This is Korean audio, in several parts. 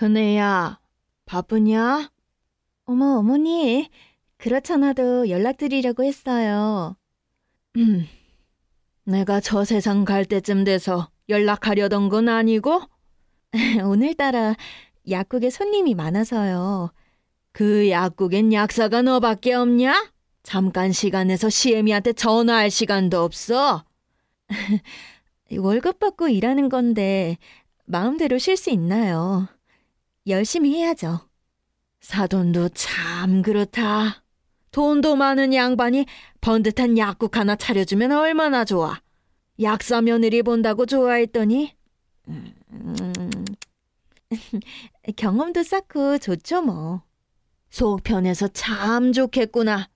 그네야, 바쁘냐? 어머, 어머니. 그렇잖아도 연락드리려고 했어요. 음, 내가 저 세상 갈 때쯤 돼서 연락하려던 건 아니고? 오늘따라 약국에 손님이 많아서요. 그 약국엔 약사가 너밖에 없냐? 잠깐 시간에서 시애미한테 전화할 시간도 없어. 월급 받고 일하는 건데 마음대로 쉴 수 있나요? 열심히 해야죠. 사돈도 참 그렇다. 돈도 많은 양반이 번듯한 약국 하나 차려주면 얼마나 좋아. 약사 며느리 본다고 좋아했더니 음, 경험도 쌓고 좋죠 뭐. 속편해서 참 좋겠구나.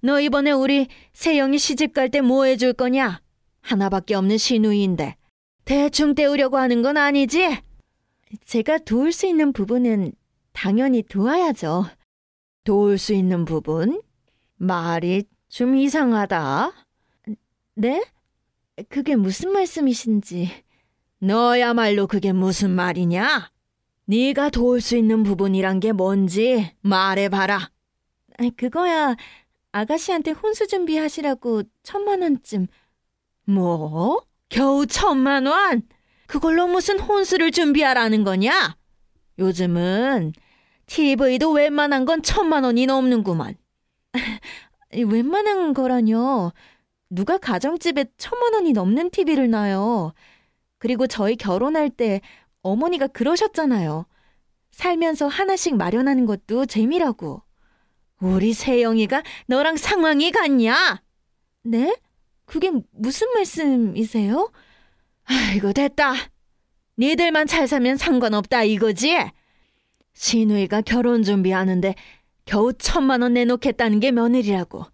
너 이번에 우리 세영이 시집 갈 때 뭐 해줄 거냐? 하나밖에 없는 시누이인데 대충 때우려고 하는 건 아니지? 제가 도울 수 있는 부분은 당연히 도와야죠. 도울 수 있는 부분? 말이 좀 이상하다. 네? 그게 무슨 말씀이신지. 너야말로 그게 무슨 말이냐? 네가 도울 수 있는 부분이란 게 뭔지 말해봐라. 아, 그거야 아가씨한테 혼수 준비하시라고 천만 원쯤. 뭐? 겨우 천만 원? 그걸로 무슨 혼수를 준비하라는 거냐? 요즘은 TV도 웬만한 건 천만 원이 넘는구만. 웬만한 거라뇨. 누가 가정집에 천만 원이 넘는 TV를 놔요. 그리고 저희 결혼할 때 어머니가 그러셨잖아요. 살면서 하나씩 마련하는 것도 재미라고. 우리 세영이가 너랑 상황이 같냐? 네? 그게 무슨 말씀이세요? 아이고 됐다. 니들만 잘 사면 상관없다 이거지? 신우이가 결혼 준비하는데 겨우 천만 원 내놓겠다는 게 며느리라고.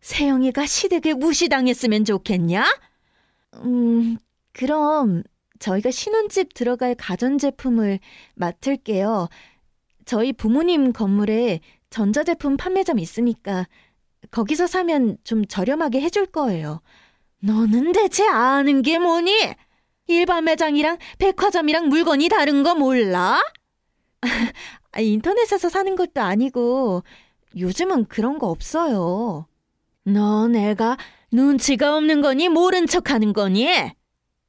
세영이가 시댁에 무시당했으면 좋겠냐? 음, 그럼 저희가 신혼집 들어갈 가전제품을 맡을게요. 저희 부모님 건물에 전자제품 판매점 있으니까 거기서 사면 좀 저렴하게 해줄 거예요. 너는 대체 아는 게 뭐니? 일반 매장이랑 백화점이랑 물건이 다른 거 몰라? 아, 인터넷에서 사는 것도 아니고 요즘은 그런 거 없어요. 너 내가 눈치가 없는 거니 모른 척 하는 거니?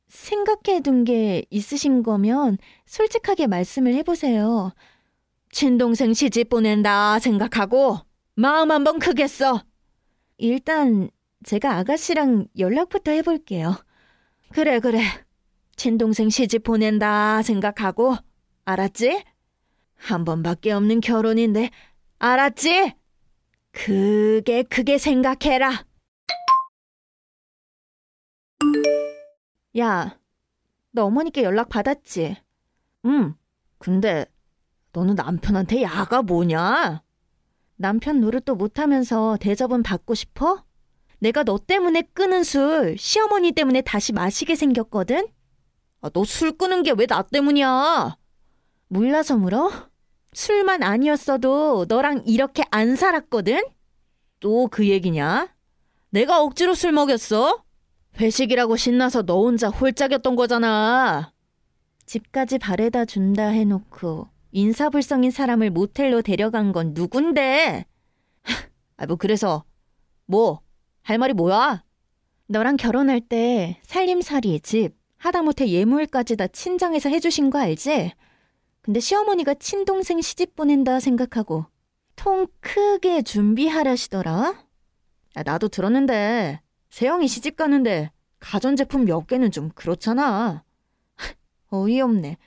생각해 둔 게 있으신 거면 솔직하게 말씀을 해보세요. 친동생 시집 보낸다 생각하고 마음 한번 크게 써. 일단 제가 아가씨랑 연락부터 해볼게요. 그래, 그래. 친동생 시집 보낸다 생각하고, 알았지? 한 번밖에 없는 결혼인데, 알았지? 그게 그게 생각해라. 야, 너 어머니께 연락 받았지? 응. 근데 너는 남편한테 야가 뭐냐? 남편 노릇도 못하면서 대접은 받고 싶어? 내가 너 때문에 끊은 술 시어머니 때문에 다시 마시게 생겼거든? 아, 너술 끊은 게왜 나 때문이야? 몰라서 물어? 술만 아니었어도 너랑 이렇게 안 살았거든? 또 그 얘기냐? 내가 억지로 술 먹였어? 회식이라고 신나서 너 혼자 홀짝였던 거잖아. 집까지 바래다 준다 해놓고 인사불성인 사람을 모텔로 데려간 건 누군데? 아, 뭐 그래서 뭐? 할 말이 뭐야? 너랑 결혼할 때 살림살이, 집, 하다못해 예물까지 다 친정에서 해주신 거 알지? 근데 시어머니가 친동생 시집 보낸다 생각하고 통 크게 준비하라시더라 야, 나도 들었는데 세영이 시집 가는데 가전제품 몇 개는 좀 그렇잖아. 어이없네.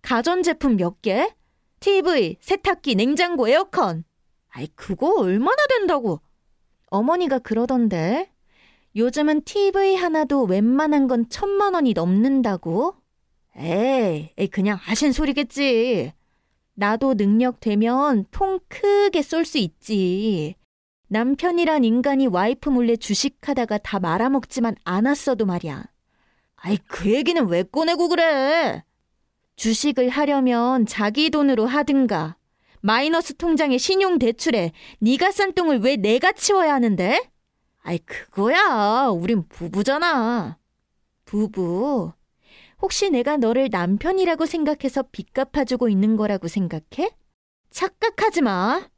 가전제품 몇 개? TV, 세탁기, 냉장고, 에어컨. 아이, 그거 얼마나 된다고. 어머니가 그러던데. 요즘은 TV 하나도 웬만한 건 천만 원이 넘는다고? 에이, 그냥 하신 소리겠지. 나도 능력 되면 통 크게 쏠 수 있지. 남편이란 인간이 와이프 몰래 주식하다가 다 말아먹지만 않았어도 말이야. 아이, 그 얘기는 왜 꺼내고 그래? 주식을 하려면 자기 돈으로 하든가. 마이너스 통장에 신용대출에 네가 싼 똥을 왜 내가 치워야 하는데? 아이, 그거야. 우린 부부잖아. 부부. 혹시 내가 너를 남편이라고 생각해서 빚 갚아주고 있는 거라고 생각해? 착각하지 마.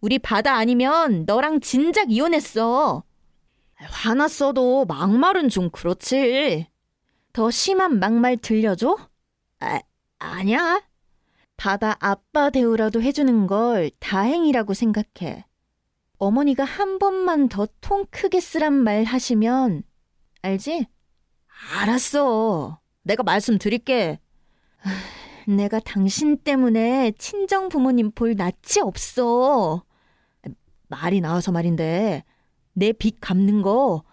우리 바다 아니면 너랑 진작 이혼했어. 화났어도 막말은 좀 그렇지. 더 심한 막말 들려줘? 아, 아니야. 바다 아빠 대우라도 해주는 걸 다행이라고 생각해. 어머니가 한 번만 더 통 크게 쓰란 말 하시면 알지? 알았어. 내가 말씀드릴게. 아, 내가 당신 때문에 친정 부모님 볼 낯이 없어. 말이 나와서 말인데 내 빚 갚는 거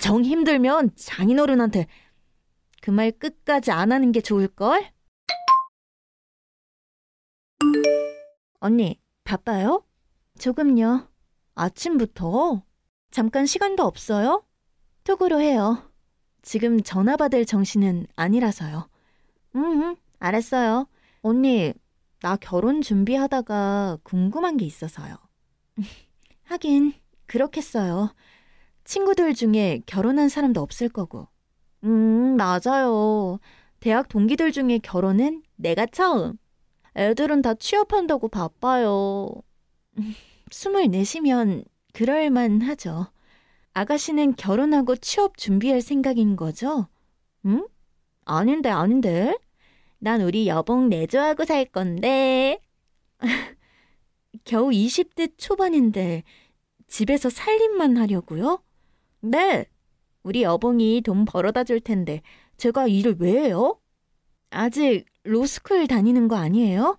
정 힘들면 장인어른한테 그 말 끝까지 안 하는 게 좋을걸? 언니, 바빠요? 조금요. 아침부터? 잠깐 시간도 없어요? 톡으로 해요. 지금 전화 받을 정신은 아니라서요. 응, 음, 음, 알았어요. 언니, 나 결혼 준비하다가 궁금한 게 있어서요. 하긴, 그렇겠어요. 친구들 중에 결혼한 사람도 없을 거고. 음, 맞아요. 대학 동기들 중에 결혼은 내가 처음. 애들은 다 취업한다고 바빠요. 숨을 내쉬면 그럴만 하죠. 아가씨는 결혼하고 취업 준비할 생각인 거죠? 응? 아닌데, 아닌데. 난 우리 여봉 내조하고 살 건데. 겨우 20대 초반인데 집에서 살림만 하려고요? 네. 우리 여봉이 돈 벌어다 줄 텐데 제가 일을 왜 해요? 아직 로스쿨 다니는 거 아니에요?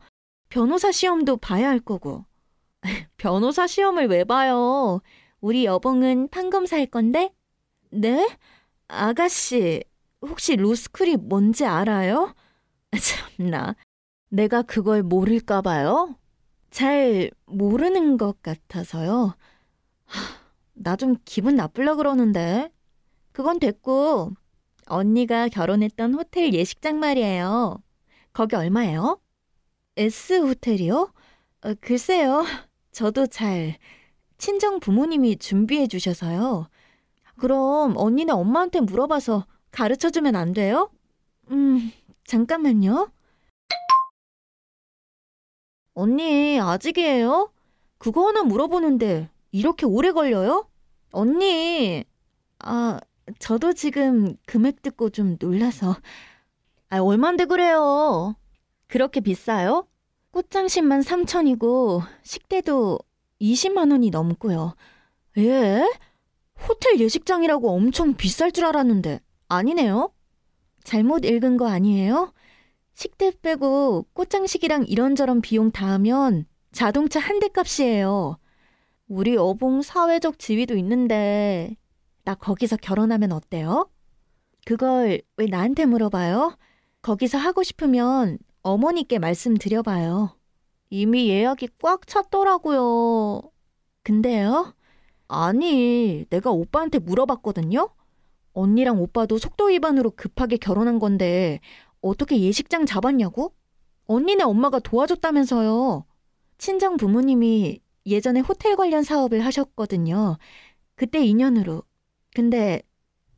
변호사 시험도 봐야 할 거고. 변호사 시험을 왜 봐요? 우리 여봉은 판검사 일 건데? 네? 아가씨, 혹시 로스쿨이 뭔지 알아요? 참나, 내가 그걸 모를까봐요? 잘 모르는 것 같아서요. 나 좀 기분 나쁠라 그러는데. 그건 됐고, 언니가 결혼했던 호텔 예식장 말이에요. 거기 얼마예요? S 호텔이요? 어, 글쎄요. 저도 잘 친정 부모님이 준비해 주셔서요. 그럼 언니네 엄마한테 물어봐서 가르쳐 주면 안 돼요? 음, 잠깐만요. 언니, 아직이에요? 그거 하나 물어보는데 이렇게 오래 걸려요? 언니, 아, 저도 지금 금액 듣고 좀 놀라서. 아, 얼만데 그래요? 그렇게 비싸요? 꽃장식만 3천이고 식대도 20만 원이 넘고요. 예? 호텔 예식장이라고 엄청 비쌀 줄 알았는데 아니네요. 잘못 읽은 거 아니에요? 식대 빼고 꽃장식이랑 이런저런 비용 다 하면 자동차 한 대 값이에요. 우리 어봉 사회적 지위도 있는데 나 거기서 결혼하면 어때요? 그걸 왜 나한테 물어봐요? 거기서 하고 싶으면 어머니께 말씀드려봐요. 이미 예약이 꽉 찼더라고요. 근데요? 아니, 내가 오빠한테 물어봤거든요? 언니랑 오빠도 속도 위반으로 급하게 결혼한 건데 어떻게 예식장 잡았냐고? 언니네 엄마가 도와줬다면서요. 친정 부모님이 예전에 호텔 관련 사업을 하셨거든요. 그때 인연으로. 근데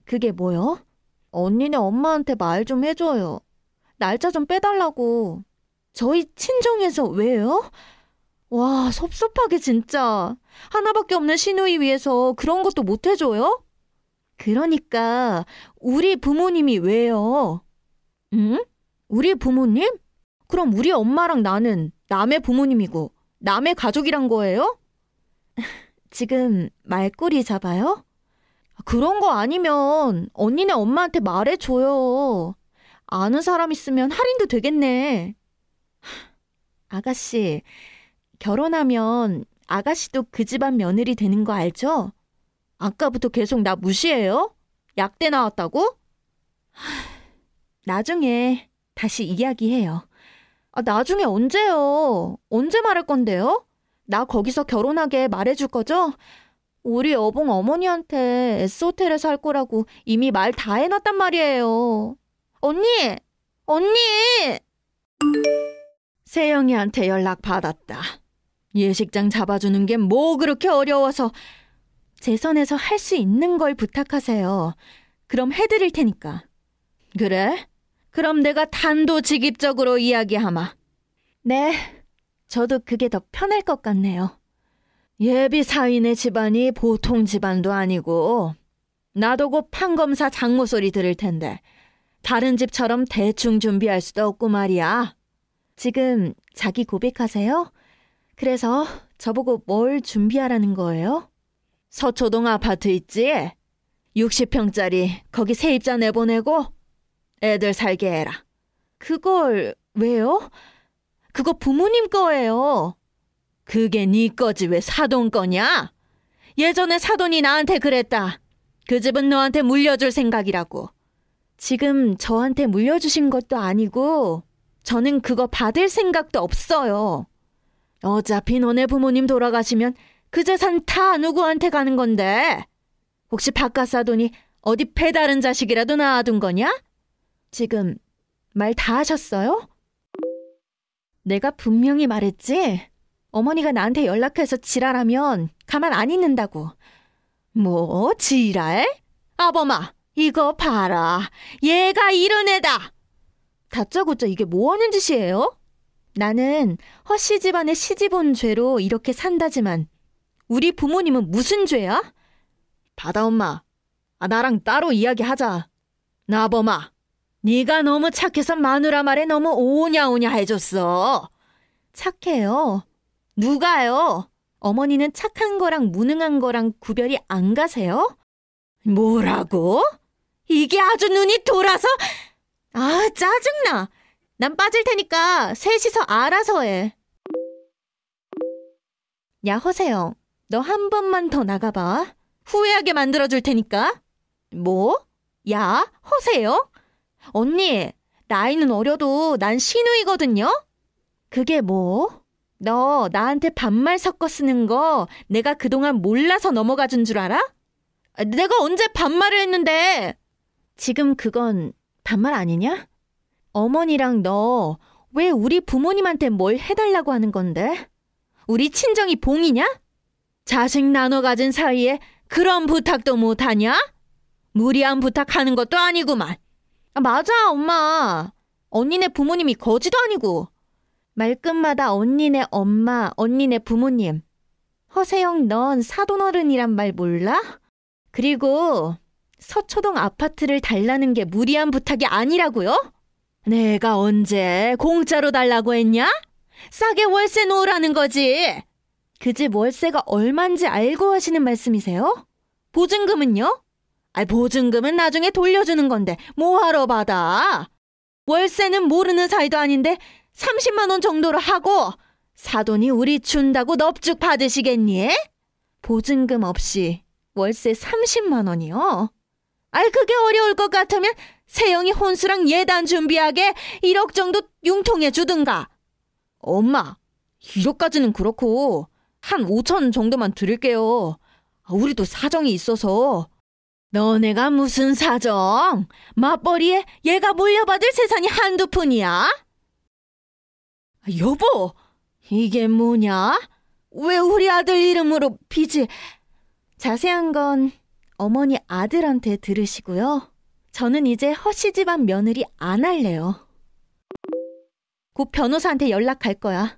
그게 뭐요? 언니네 엄마한테 말 좀 해줘요. 날짜 좀 빼달라고. 저희 친정에서 왜요? 와, 섭섭하게 진짜. 하나밖에 없는 시누이 위해서 그런 것도 못 해줘요? 그러니까 우리 부모님이 왜요? 응? 우리 부모님? 그럼 우리 엄마랑 나는 남의 부모님이고 남의 가족이란 거예요? 지금 말꼬리 잡아요? 그런 거 아니면 언니네 엄마한테 말해줘요. 아는 사람 있으면 할인도 되겠네. 아가씨, 결혼하면 아가씨도 그 집안 며느리 되는 거 알죠? 아까부터 계속 나 무시해요? 약대 나왔다고? 나중에 다시 이야기해요. 아, 나중에 언제요? 언제 말할 건데요? 나 거기서 결혼하게 말해줄 거죠? 우리 여봉 어머니한테 S호텔에 살 거라고 이미 말 다 해놨단 말이에요. 언니! 언니! 세영이한테 연락 받았다. 예식장 잡아주는 게 뭐 그렇게 어려워서 제 선에서 할 수 있는 걸 부탁하세요. 그럼 해드릴 테니까. 그래? 그럼 내가 단도직입적으로 이야기하마. 네, 저도 그게 더 편할 것 같네요. 예비 사인의 집안이 보통 집안도 아니고 나도 곧 판검사 장모 소리 들을 텐데 다른 집처럼 대충 준비할 수도 없고 말이야. 지금 자기 고백하세요? 그래서 저보고 뭘 준비하라는 거예요? 서초동 아파트 있지? 60평짜리 거기 세입자 내보내고 애들 살게 해라. 그걸 왜요? 그거 부모님 거예요. 그게 네 거지 왜 사돈 거냐? 예전에 사돈이 나한테 그랬다. 그 집은 너한테 물려줄 생각이라고. 지금 저한테 물려주신 것도 아니고 저는 그거 받을 생각도 없어요. 어차피 너네 부모님 돌아가시면 그 재산 다 누구한테 가는 건데? 혹시 바깥 사돈이 어디 배다른 자식이라도 낳아둔 거냐? 지금 말 다 하셨어요? 내가 분명히 말했지? 어머니가 나한테 연락해서 지랄하면 가만 안 있는다고. 뭐, 지랄? 아범아, 이거 봐라. 얘가 이런 애다. 다짜고짜 이게 뭐 하는 짓이에요? 나는 허씨 집안에 시집 온 죄로 이렇게 산다지만 우리 부모님은 무슨 죄야? 바다 엄마, 아, 나랑 따로 이야기하자. 나범아, 네가 너무 착해서 마누라 말에 너무 오냐오냐 해줬어. 착해요. 누가요? 어머니는 착한 거랑 무능한 거랑 구별이 안 가세요? 뭐라고? 이게 아주 눈이 돌아서 아 짜증나. 난 빠질 테니까 셋이서 알아서 해. 야허세요너 한 번만 더 나가봐. 후회하게 만들어줄 테니까. 뭐? 야허세요 언니 나이는 어려도 난 신우이거든요. 그게 뭐? 너 나한테 반말 섞어 쓰는 거 내가 그동안 몰라서 넘어가 준 줄 알아? 내가 언제 반말을 했는데? 지금 그건 반말 아니냐? 어머니랑 너 왜 우리 부모님한테 뭘 해달라고 하는 건데? 우리 친정이 봉이냐? 자식 나눠 가진 사이에 그런 부탁도 못하냐? 무리한 부탁하는 것도 아니구만. 아, 맞아, 엄마. 언니네 부모님이 거지도 아니고. 말끝마다 언니네 엄마, 언니네 부모님. 허세영 넌 사돈어른이란 말 몰라? 그리고 서초동 아파트를 달라는 게 무리한 부탁이 아니라고요? 내가 언제 공짜로 달라고 했냐? 싸게 월세 놓으라는 거지. 그 집 월세가 얼만지 알고 하시는 말씀이세요? 보증금은요? 아, 보증금은 나중에 돌려주는 건데 뭐하러 받아? 월세는 모르는 사이도 아닌데 30만 원 정도로 하고 사돈이 우리 준다고 넙죽 받으시겠니? 보증금 없이 월세 30만 원이요? 아이 그게 어려울 것 같으면 세영이 혼수랑 예단 준비하게 1억 정도 융통해 주든가. 엄마, 1억까지는 그렇고 한 5천 정도만 드릴게요. 아, 우리도 사정이 있어서. 너네가 무슨 사정? 맞벌이에 얘가 물려받을 세상이 한두 푼이야? 아, 여보, 이게 뭐냐? 왜 우리 아들 이름으로 빚이? 자세한 건 어머니 아들한테 들으시고요. 저는 이제 허씨 집안 며느리 안 할래요. 곧 변호사한테 연락할 거야.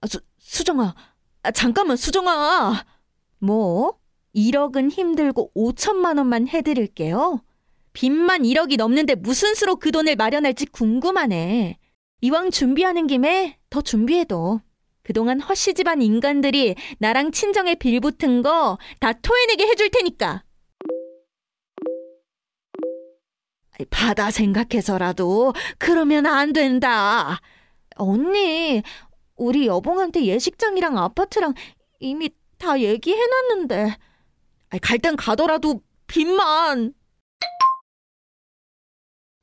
아, 수, 수정아. 아, 잠깐만, 수정아. 뭐? 1억은 힘들고 5천만 원만 해드릴게요. 빚만 1억이 넘는데 무슨 수로 그 돈을 마련할지 궁금하네. 이왕 준비하는 김에 더 준비해둬. 그동안 허씨 집안 인간들이 나랑 친정에 빌붙은 거 다 토해내게 해줄 테니까. 바다 생각해서라도 그러면 안 된다. 언니, 우리 여봉한테 예식장이랑 아파트랑 이미 다 얘기해놨는데. 갈 땐 가더라도 빚만.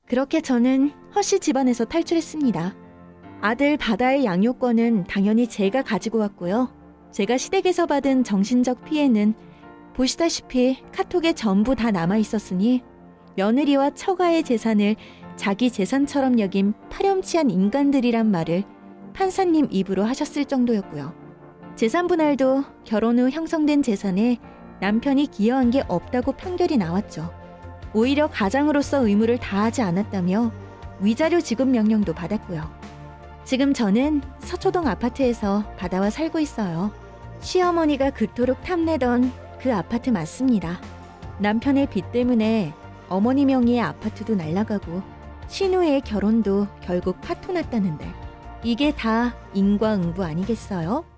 그렇게 저는 허씨 집안에서 탈출했습니다. 아들 바다의 양육권은 당연히 제가 가지고 왔고요. 제가 시댁에서 받은 정신적 피해는 보시다시피 카톡에 전부 다 남아 있었으니 며느리와 처가의 재산을 자기 재산처럼 여긴 파렴치한 인간들이란 말을 판사님 입으로 하셨을 정도였고요. 재산 분할도 결혼 후 형성된 재산에 남편이 기여한 게 없다고 판결이 나왔죠. 오히려 가장으로서 의무를 다하지 않았다며 위자료 지급 명령도 받았고요. 지금 저는 서초동 아파트에서 바다와 살고 있어요. 시어머니가 그토록 탐내던 그 아파트 맞습니다. 남편의 빚 때문에 어머니 명의의 아파트도 날라가고 신우의 결혼도 결국 파토 났다는데 이게 다 인과응보 아니겠어요?